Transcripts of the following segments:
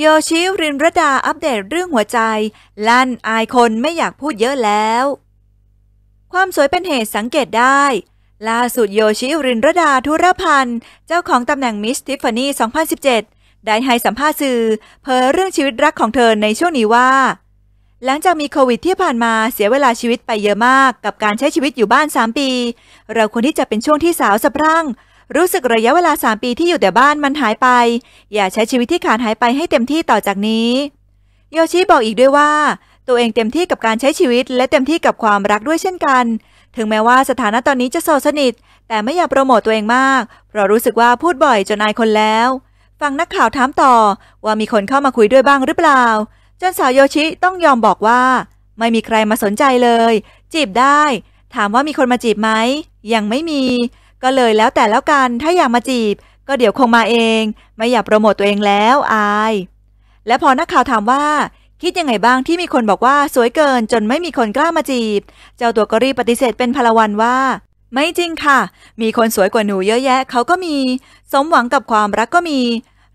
โยชิรินรดาอัปเดตเรื่องหัวใจ ลั่นอายคนไม่อยากพูดเยอะแล้ว ความสวยเป็นเหตุสังเกตได้ ล่าสุดโยชิรินรดาธุรพันธ์ เจ้าของตำแหน่งมิสทิฟฟานี่ 2017 ได้ให้สัมภาษณ์สื่อเผยเรื่องชีวิตรักของเธอในช่วงนี้ว่า หลังจากมีโควิดที่ผ่านมาเสียเวลาชีวิตไปเยอะมากกับการใช้ชีวิตอยู่บ้าน3ปี เราควรที่จะเป็นช่วงที่สาวสะพรั่งรู้สึกระยะเวลา 3 ปีที่อยู่แต่บ้านมันหายไป อย่าใช้ชีวิตที่ขาดหายไปให้เต็มที่ต่อจากนี้ โยชิบอกอีกด้วยว่า ตัวเองเต็มที่กับการใช้ชีวิตและเต็มที่กับความรักด้วยเช่นกัน ถึงแม้ว่าสถานะตอนนี้จะโสดสนิท แต่ไม่อยากโปรโมตตัวเองมากเพราะรู้สึกว่าพูดบ่อยจนอายคนแล้ว ฟังนักข่าวถามต่อว่ามีคนเข้ามาคุยด้วยบ้างหรือเปล่า จนสาวโยชิต้องยอมบอกว่า ไม่มีใครมาสนใจเลย จีบได้ ถามว่ามีคนมาจีบไหมยังไม่มีก็เลยแล้วแต่แล้วกัน ถ้าอยากมาจีบ ก็เดี๋ยวคงมาเอง ไม่อยากโปรโมตตัวเองแล้วอาย และพอนักข่าวถามว่า คิดยังไงบ้างที่มีคนบอกว่าสวยเกินจนไม่มีคนกล้ามาจีบ เจ้าตัวก็รีบปฏิเสธเป็นพลวันว่า ไม่จริงค่ะ มีคนสวยกว่าหนูเยอะแยะเขาก็มี สมหวังกับความรักก็มี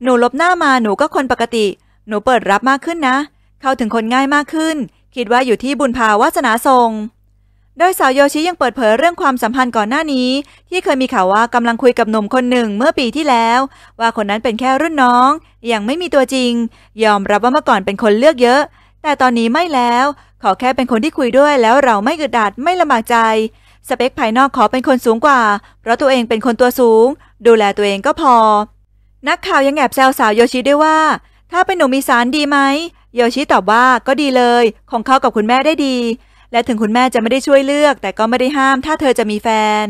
หนูลบหน้ามาหนูก็คนปกติ หนูเปิดรับมากขึ้นนะ เข้าถึงคนง่ายมากขึ้น คิดว่าอยู่ที่บุญภาวาสนาทรงโดยสาวโยชิยังเปิดเผยเรื่องความสัมพันธ์ก่อนหน้านี้ ที่เคยมีข่าวว่ากำลังคุยกับหนุ่มคนหนึ่งเมื่อปีที่แล้ว ว่าคนนั้นเป็นแค่รุ่นน้อง ยังไม่มีตัวจริง ยอมรับว่าเมื่อก่อนเป็นคนเลือกเยอะ แต่ตอนนี้ไม่แล้วขอแค่เป็นคนที่คุยด้วยแล้วเราไม่กึดดัดไม่ลำบากใจ สเปคภายนอกขอเป็นคนสูงกว่า เพราะตัวเองเป็นคนตัวสูง ดูแลตัวเองก็พอ นักข่าวยังแอบแซวสาวโยชิด้วยว่า ถ้าเป็นหนุ่มมีสารดีไหมโยชิตอบว่าก็ดีเลย ของเขากับคุณแม่ได้ดีและถึงคุณแม่จะไม่ได้ช่วยเลือกแต่ก็ไม่ได้ห้ามถ้าเธอจะมีแฟน